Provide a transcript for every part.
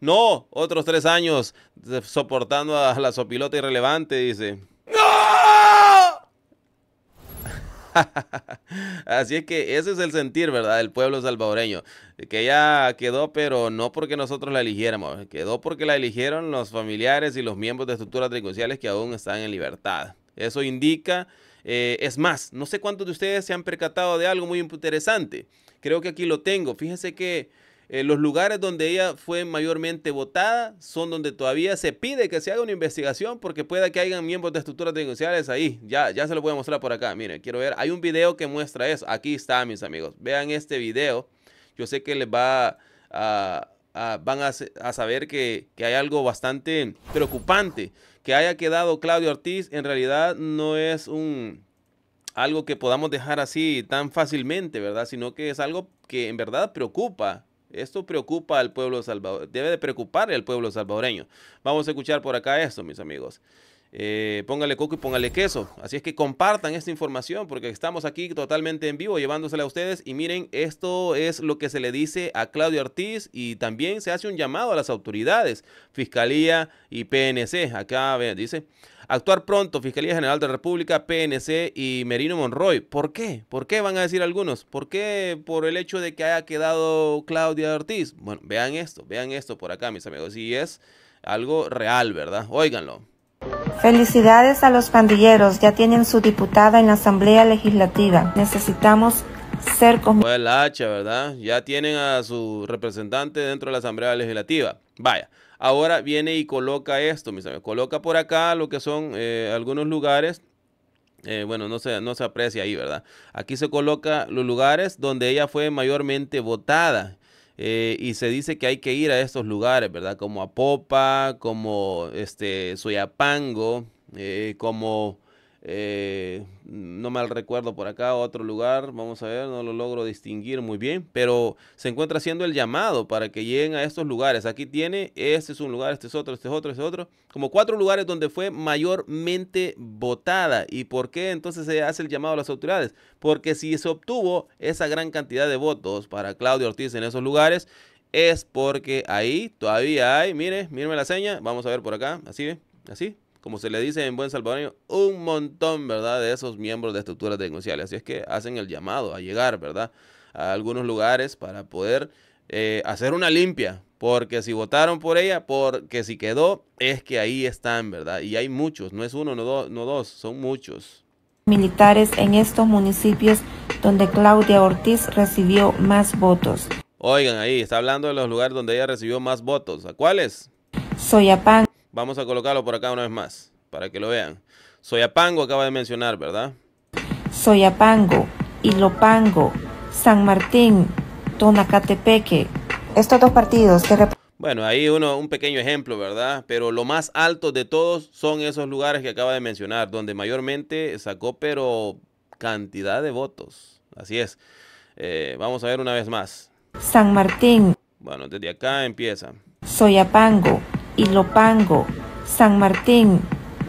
No, otros tres años soportando a la sopilota irrelevante, dice. ¡No! Así es que ese es el sentir, ¿verdad? Del pueblo salvadoreño. Que ella quedó, pero no porque nosotros la eligiéramos. Quedó porque la eligieron los familiares y los miembros de estructuras tricurciales que aún están en libertad. Eso indica... Eh, es más, no sé cuántos de ustedes se han percatado de algo muy interesante. Creo que aquí lo tengo. Fíjense que eh, los lugares donde ella fue mayormente votada son donde todavía se pide que se haga una investigación porque pueda que hayan miembros de estructuras denunciales ahí. Ya, ya se lo voy a mostrar por acá. Miren, quiero ver. Hay un video que muestra eso. Aquí está, mis amigos. Vean este video. Yo sé que les va a... van a, saber que, que hay algo bastante preocupante. Que haya quedado Claudio Ortiz en realidad no es un, algo que podamos dejar así tan fácilmente, ¿verdad? Sino que es algo que en verdad preocupa esto preocupa al pueblo salvadoreño, debe de preocuparle al pueblo salvadoreño. Vamos a escuchar por acá esto, mis amigos. Eh, póngale coco y póngale queso. Así es que compartan esta información porque estamos aquí totalmente en vivo llevándosela a ustedes. Y miren, esto es lo que se le dice a Claudio Ortiz y también se hace un llamado a las autoridades, Fiscalía y PNC. Acá dice, Actuar pronto, Fiscalía General de la República, PNC y Merino Monroy. ¿Por qué? ¿Por qué van a decir algunos? ¿Por qué? Por el hecho de que haya quedado Claudia Ortiz. Bueno, vean esto, vean esto por acá, mis amigos. Y es algo real, ¿verdad? Óiganlo. Felicidades a los pandilleros, ya tienen su diputada en la Asamblea Legislativa. Necesitamos ser como Pues hacha, ¿verdad? Ya tienen a su representante dentro de la Asamblea Legislativa. Vaya, ahora viene y coloca esto, mis amigos. Coloca por acá lo que son eh, algunos lugares. Eh, bueno, no se, no se aprecia ahí, ¿verdad? Aquí se coloca los lugares donde ella fue mayormente votada. Eh, y se dice que hay que ir a estos lugares, ¿verdad? Como a Popa, como este, Soyapango, como eh, no mal recuerdo por acá, otro lugar, vamos a ver, no lo logro distinguir muy bien, pero se encuentra haciendo el llamado para que lleguen a estos lugares. Aquí tiene, este es un lugar, este es otro, este es otro, este es otro, como cuatro lugares donde fue mayormente votada. ¿Y por qué entonces se hace el llamado a las autoridades? Porque si se obtuvo esa gran cantidad de votos para Claudio Ortiz en esos lugares, es porque ahí todavía hay, mire, mírame la seña, vamos a ver por acá, así, así, como se le dice en buen Salvador, un montón, ¿verdad?, de esos miembros de estructuras denunciales. Así es que hacen el llamado a llegar, ¿verdad?, a algunos lugares para poder eh, hacer una limpia, porque si votaron por ella, porque si quedó, es que ahí están, ¿verdad? Y hay muchos, no es uno, no, dos, son muchos. Militares en estos municipios donde Claudia Ortiz recibió más votos. Oigan, ahí está hablando de los lugares donde ella recibió más votos. ¿A cuáles? Apán. Vamos a colocarlo por acá una vez más, para que lo vean. Soyapango acaba de mencionar, ¿verdad? Soyapango, Ilopango, San Martín, Tonacatepeque. Estos dos partidos que bueno, ahí uno, un pequeño ejemplo, ¿verdad? Pero lo más alto de todos son esos lugares que acaba de mencionar, donde mayormente sacó, pero cantidad de votos. Así es. Eh, vamos a ver una vez más. San Martín. Bueno, desde acá empieza. Soyapango, Ilopango, San Martín,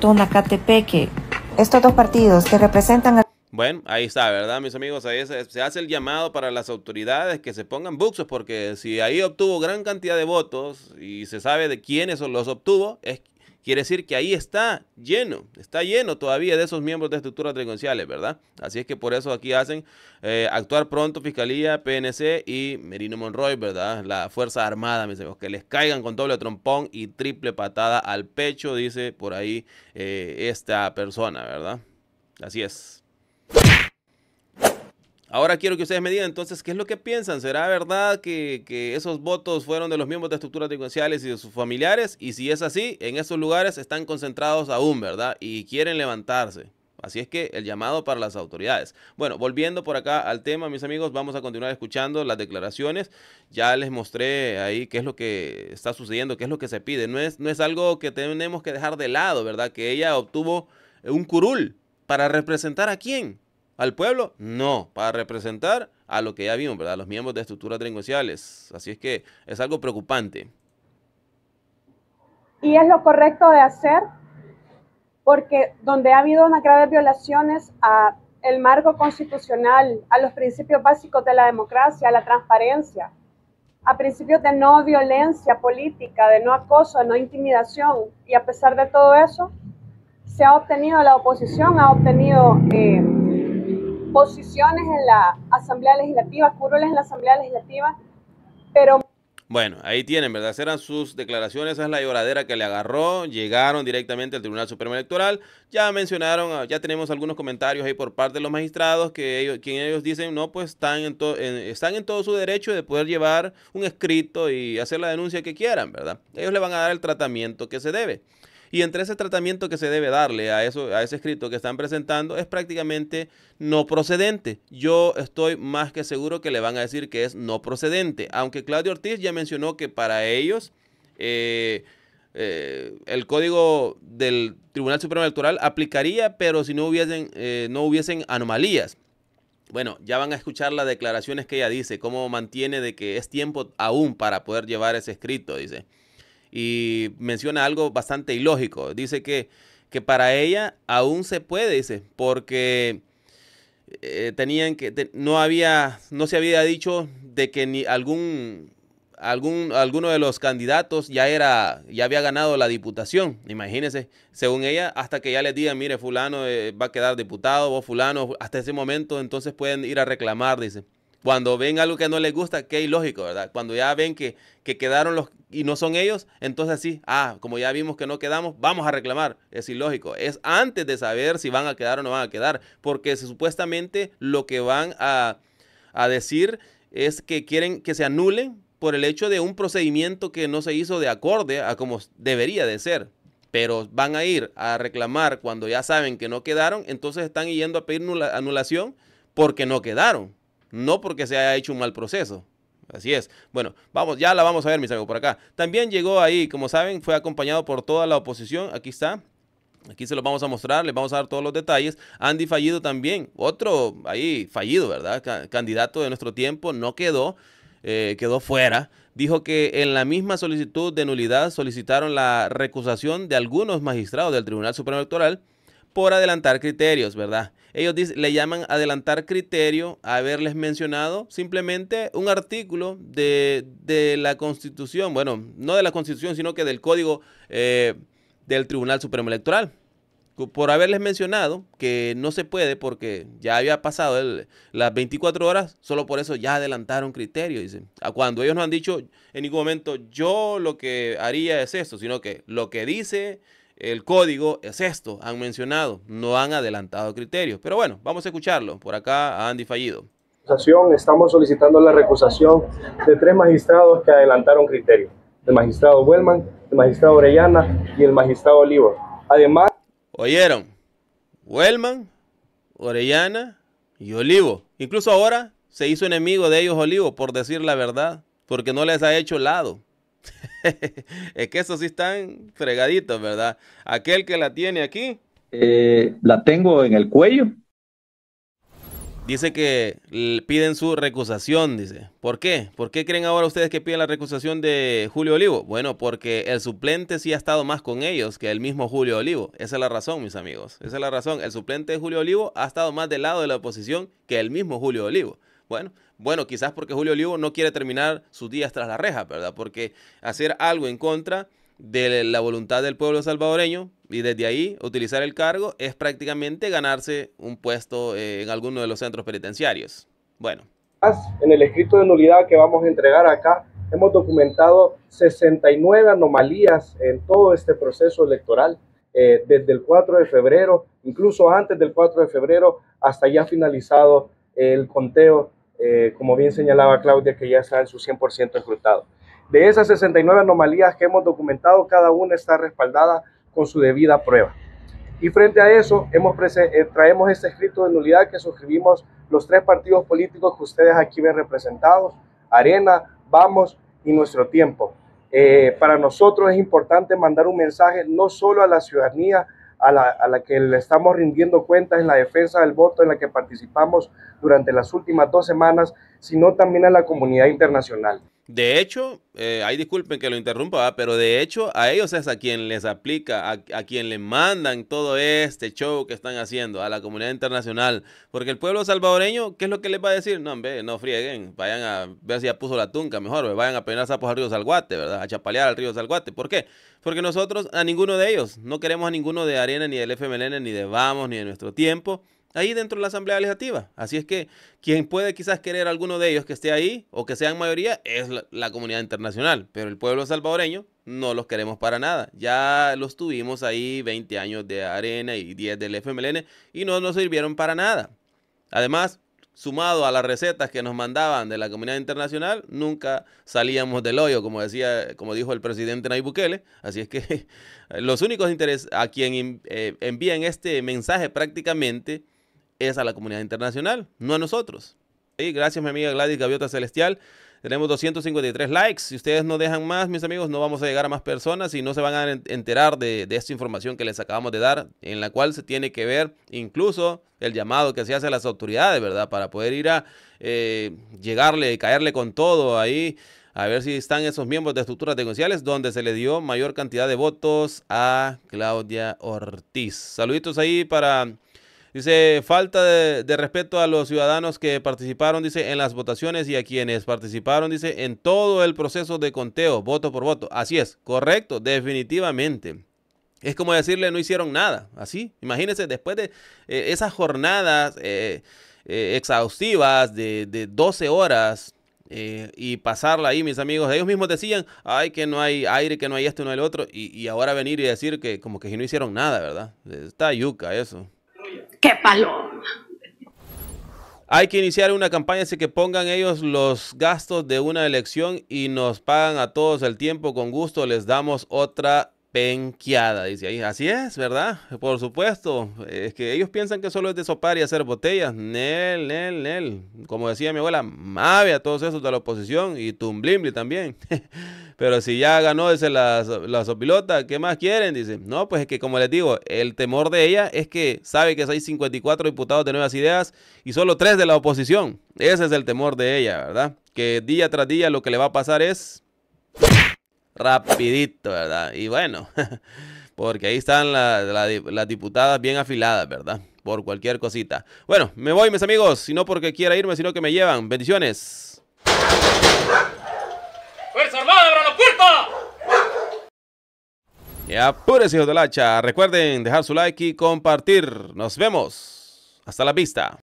Tonacatepeque. Estos dos partidos que representan a... Bueno, ahí está, ¿verdad, mis amigos? Ahí se, se, hace el llamado para las autoridades que se pongan buxos, porque si ahí obtuvo gran cantidad de votos y se sabe de quiénes los obtuvo, es Quiere decir que ahí está lleno, está lleno todavía de esos miembros de estructuras delincuenciales, ¿verdad? Así es que por eso aquí hacen eh, actuar pronto Fiscalía, PNC y Merino Monroy, ¿verdad? La Fuerza Armada, mis amigos, que les caigan con doble trompón y triple patada al pecho, dice por ahí eh, esta persona, ¿verdad? Así es. Ahora quiero que ustedes me digan entonces qué es lo que piensan. ¿Será verdad que, esos votos fueron de los miembros de estructuras delincuenciales y de sus familiares? Y si es así, en esos lugares están concentrados aún, ¿verdad? Y quieren levantarse. Así es que el llamado para las autoridades. Bueno, volviendo por acá al tema, mis amigos, vamos a continuar escuchando las declaraciones. Ya les mostré ahí qué es lo que está sucediendo, qué es lo que se pide. No es, no es algo que tenemos que dejar de lado, ¿verdad? Que ella obtuvo un curul para representar a quién, al pueblo? No, para representar a lo que ya vimos, ¿verdad? Los miembros de estructuras delincuenciales. Así es que es algo preocupante. Y es lo correcto de hacer, porque donde ha habido unas graves violaciones a el marco constitucional, a los principios básicos de la democracia, a la transparencia, a principios de no violencia política, de no acoso, de no intimidación. Y a pesar de todo eso, se ha obtenido, la oposición ha obtenido eh, posiciones en la Asamblea Legislativa, curules en la Asamblea Legislativa, pero... Bueno, ahí tienen, ¿verdad? Eran sus declaraciones, esa es la lloradera que le agarró, llegaron directamente al Tribunal Supremo Electoral, ya mencionaron, ah, ya tenemos algunos comentarios ahí por parte de los magistrados que ellos, quien ellos dicen, no, pues están están en todo su derecho de poder llevar un escrito y hacer la denuncia que quieran, ¿verdad? Ellos le van a dar el tratamiento que se debe. Y entre ese tratamiento que se debe darle a, eso, a ese escrito que están presentando es prácticamente no procedente. Yo estoy más que seguro que le van a decir que es no procedente, aunque Claudio Ortiz ya mencionó que para ellos... Eh, eh, el código del Tribunal Supremo Electoral aplicaría, pero si no hubiesen, eh, no hubiesen anomalías. Bueno, ya van a escuchar las declaraciones que ella dice, cómo mantiene de que es tiempo aún para poder llevar ese escrito, dice y menciona algo bastante ilógico. Dice que, que para ella aún se puede, dice, porque eh, tenían que, no había, no se había dicho de que ni algún, algún, alguno de los candidatos ya era, ya había ganado la diputación. Imagínense, según ella, hasta que ya les digan, mire, fulano eh, va a quedar diputado, vos fulano, hasta ese momento entonces pueden ir a reclamar, dice. Cuando ven algo que no les gusta, qué ilógico, ¿verdad? Cuando ya ven que, quedaron los y no son ellos, entonces sí, ah, como ya vimos que no quedamos, vamos a reclamar. Es ilógico. Es antes de saber si van a quedar o no van a quedar, porque supuestamente lo que van a, a decir es que quieren que se anulen por el hecho de un procedimiento que no se hizo de acorde a como debería de ser pero van a ir a reclamar cuando ya saben que no quedaron, entonces están yendo a pedir anulación porque no quedaron no porque se haya hecho un mal proceso. Así es. Bueno, vamos, ya la vamos a ver, mis amigos, por acá. También llegó ahí, como saben, fue acompañado por toda la oposición. Aquí está. Aquí se los vamos a mostrar, les vamos a dar todos los detalles. Andy Fallido también, otro ahí fallido, ¿verdad? Candidato de nuestro tiempo, no quedó, eh, quedó fuera. Dijo que en la misma solicitud de nulidad solicitaron la recusación de algunos magistrados del Tribunal Supremo Electoral por adelantar criterios, ¿verdad? Ellos le llaman adelantar criterio a haberles mencionado simplemente un artículo de, la Constitución, bueno, no de la Constitución, sino que del Código eh, del Tribunal Supremo Electoral. Por haberles mencionado que no se puede porque ya había pasado las 24 horas, solo por eso ya adelantaron criterio, dicen. A ah, cuando ellos no han dicho en ningún momento, yo lo que haría es esto, sino que lo que dice el código es esto, han mencionado, no han adelantado criterios. Pero bueno, vamos a escucharlo por acá Andy Fallido. Estamos solicitando la recusación de tres magistrados que adelantaron criterios, el magistrado Wellman, el magistrado Orellana y el magistrado Olivo. Además... ¿Oyeron? Wellman, Orellana y Olivo. Incluso ahora se hizo enemigo de ellos Olivo, por decir la verdad, porque no les ha hecho lado. es que esos sí están fregaditos, ¿verdad? Aquel que la tiene aquí. Eh, la tengo en el cuello. Dice que piden su recusación, dice. ¿Por qué? ¿Por qué creen ahora ustedes que piden la recusación de Julio Olivo? Bueno, porque el suplente sí ha estado más con ellos que el mismo Julio Olivo. Esa es la razón, mis amigos. Esa es la razón. El suplente de Julio Olivo ha estado más del lado de la oposición que el mismo Julio Olivo. Bueno, bueno, quizás porque Julio Olivo no quiere terminar sus días tras la reja, ¿verdad? Porque hacer algo en contra de la voluntad del pueblo salvadoreño y desde ahí utilizar el cargo es prácticamente ganarse un puesto eh, en alguno de los centros penitenciarios. Bueno. En el escrito de nulidad que vamos a entregar acá, hemos documentado 69 anomalías en todo este proceso electoral, eh, desde el 4 de febrero, incluso antes del 4 de febrero, hasta ya finalizado el conteo eh, como bien señalaba Claudia, que ya está en su 100% enfrutado. De esas 69 anomalías que hemos documentado, cada una está respaldada con su debida prueba. Y frente a eso, eh, traemos este escrito de nulidad que suscribimos los tres partidos políticos que ustedes aquí ven representados, Arena, Vamos y Nuestro Tiempo. Eh, para nosotros es importante mandar un mensaje no solo a la ciudadanía, a la, a la que le estamos rindiendo cuentas en la defensa del voto en la que participamos durante las últimas dos semanas, sino también a la comunidad internacional. De hecho, eh, ahí disculpen que lo interrumpa, pero de hecho a ellos es a quien les aplica, a, a, quien les mandan todo este show que están haciendo, a la comunidad internacional. Porque el pueblo salvadoreño, ¿qué es lo que les va a decir? No, no frieguen, vayan a ver si ya puso la tunca, mejor, vayan a peinar sapos al río Salguate, ¿verdad? A chapalear al río Salguate. ¿Por qué? Porque nosotros a ninguno de ellos, no queremos a ninguno de Arena, ni del FMLN, ni de Vamos, ni de nuestro tiempo ahí dentro de la Asamblea Legislativa. Así es que quien puede quizás querer alguno de ellos que esté ahí o que sean mayoría es la, comunidad internacional, pero el pueblo salvadoreño no los queremos para nada. Ya los tuvimos ahí 20 años de Arena y 10 del FMLN y no nos sirvieron para nada. Además, sumado a las recetas que nos mandaban de la comunidad internacional, nunca salíamos del hoyo, como decía, como dijo el presidente Nayib Bukele. Así es que los únicos intereses a quien eh, envían este mensaje prácticamente es a la comunidad internacional, no a nosotros. Y Gracias, mi amiga Gladys Gaviota Celestial. Tenemos 253 likes. Si ustedes no dejan más, mis amigos, no vamos a llegar a más personas y no se van a enterar de, esta información que les acabamos de dar, en la cual se tiene que ver incluso el llamado que se hace a las autoridades, ¿verdad? Para poder ir a llegarle eh, llegarle, caerle con todo ahí, a ver si están esos miembros de estructuras negociales donde se le dio mayor cantidad de votos a Claudia Ortiz. Saluditos ahí para Dice, falta de, respeto a los ciudadanos que participaron, dice, en las votaciones y a quienes participaron, dice, en todo el proceso de conteo, voto por voto. Así es, correcto, definitivamente. Es como decirle, no hicieron nada, así. Imagínense, después de eh, esas jornadas eh, eh, exhaustivas de, 12 horas, y pasarla ahí, mis amigos. Ellos mismos decían, ay, que no hay aire, que no hay esto, no hay lo otro. Y, ahora venir y decir que como que no hicieron nada, ¿verdad? Está yuca eso. ¡Qué paloma! Hay que iniciar una campaña así que pongan ellos los gastos de una elección y nos pagan a todos el tiempo. Con gusto les damos otra penqueada, dice ahí. Así es, ¿verdad? Por supuesto. Es que ellos piensan que solo es de sopar y hacer botellas. Nel, nel, nel. Como decía mi abuela, mave a todos esos de la oposición y tumblimble también. Pero si ya ganó ese la, sopilota, ¿qué más quieren? Dice. No, pues es que como les digo, el temor de ella es que sabe que hay 54 diputados de nuevas ideas y solo tres de la oposición. Ese es el temor de ella, ¿verdad? Que día tras día lo que le va a pasar es rapidito, ¿verdad? Y bueno, porque ahí están las diputadas bien afiladas, ¿verdad? Por cualquier cosita. Bueno, me voy, mis amigos, y no porque quiera irme, sino que me llevan. Bendiciones. ¡Fuerza Armada, abra la puerta! Y apúrense, hijos de la hacha. Recuerden dejar su like y compartir. Nos vemos. Hasta la vista.